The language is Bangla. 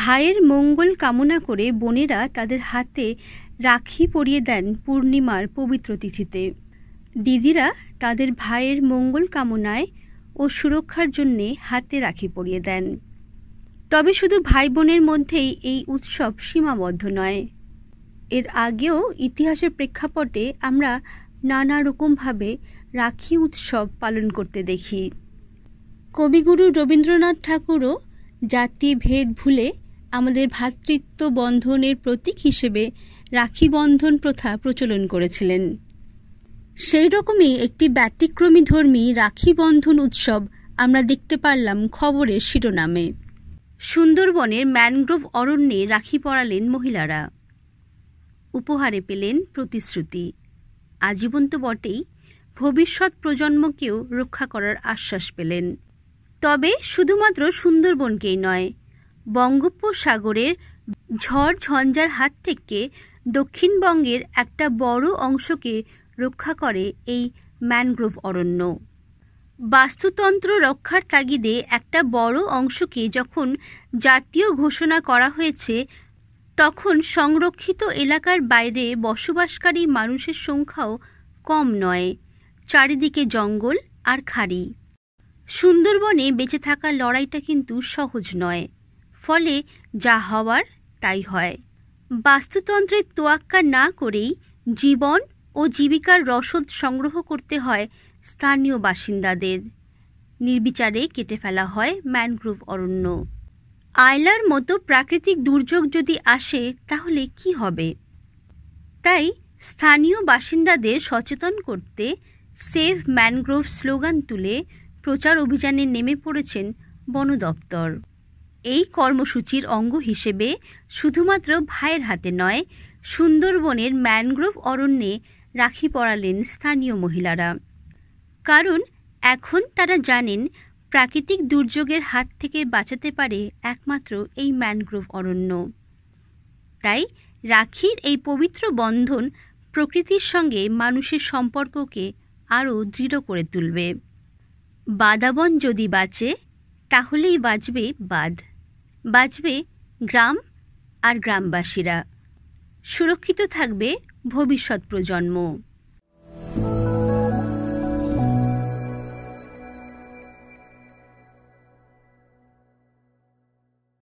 ভাইয়ের মঙ্গল কামনা করে বোনেরা তাদের হাতে রাখি পরিয়ে দেন পূর্ণিমার পবিত্র তিথিতে দিদিরা তাদের ভাইয়ের মঙ্গল কামনায় ও সুরক্ষার জন্যে হাতে রাখি পরিয়ে দেন তবে শুধু ভাই বোনের মধ্যেই এই উৎসব সীমাবদ্ধ নয় এর আগেও ইতিহাসের প্রেক্ষাপটে আমরা নানা রকমভাবে রাখি উৎসব পালন করতে দেখি কবিগুরু রবীন্দ্রনাথ ঠাকুরও জাতি ভেদ ভুলে আমাদের ভ্রাতৃত্ব বন্ধনের প্রতীক হিসেবে রাখি বন্ধন প্রথা প্রচলন করেছিলেন সেই রকমই একটি ব্যতিক্রমী ধর্মী রাখি বন্ধন উৎসব আমরা দেখতে পারলাম খবরের শিরোনামে সুন্দরবনের ম্যানগ্রোভ অরণ্যে রাখি পরালেন মহিলারা উপহারে পেলেন প্রতিশ্রুতি আজীবন তো বটেই ভবিষ্যৎ প্রজন্মকেও রক্ষা করার আশ্বাস পেলেন তবে শুধুমাত্র সুন্দরবনকেই নয় বঙ্গোপসাগরের ঝড় ঝঞ্ঝার হাত থেকে দক্ষিণবঙ্গের একটা বড় অংশকে রক্ষা করে এই ম্যানগ্রোভ অরণ্য বাস্তুতন্ত্র রক্ষার তাগিদে একটা বড় অংশকে যখন জাতীয় ঘোষণা করা হয়েছে তখন সংরক্ষিত এলাকার বাইরে বসবাসকারী মানুষের সংখ্যাও কম নয় চারিদিকে জঙ্গল আর খাড়ি সুন্দরবনে বেঁচে থাকার লড়াইটা কিন্তু সহজ নয় ফলে যা হওয়ার তাই হয় বাস্তুতন্ত্রের তোয়াক্কা না করেই জীবন ও জীবিকার রসদ সংগ্রহ করতে হয় স্থানীয় বাসিন্দাদের নির্বিচারে কেটে ফেলা হয় ম্যানগ্রোভ অরণ্য আয়লার মতো প্রাকৃতিক দুর্যোগ যদি আসে তাহলে কি হবে তাই স্থানীয় বাসিন্দাদের সচেতন করতে সেভ ম্যানগ্রোভ স্লোগান তুলে প্রচার অভিযানে নেমে পড়েছেন বন দপ্তর এই কর্মসূচির অঙ্গ হিসেবে শুধুমাত্র ভাইয়ের হাতে নয় সুন্দরবনের ম্যানগ্রোভ অরণ্যে রাখি পড়ালেন স্থানীয় মহিলারা কারণ এখন তারা জানেন প্রাকৃতিক দুর্যোগের হাত থেকে বাঁচাতে পারে একমাত্র এই ম্যানগ্রোভ অরণ্য তাই রাখির এই পবিত্র বন্ধন প্রকৃতির সঙ্গে মানুষের সম্পর্ককে আরও দৃঢ় করে তুলবে বাদাবন যদি বাঁচে তাহলেই বাঁচবে বাদ বাঁচবে গ্রাম আর গ্রামবাসীরা সুরক্ষিত থাকবে ভবিষ্যৎ প্রজন্ম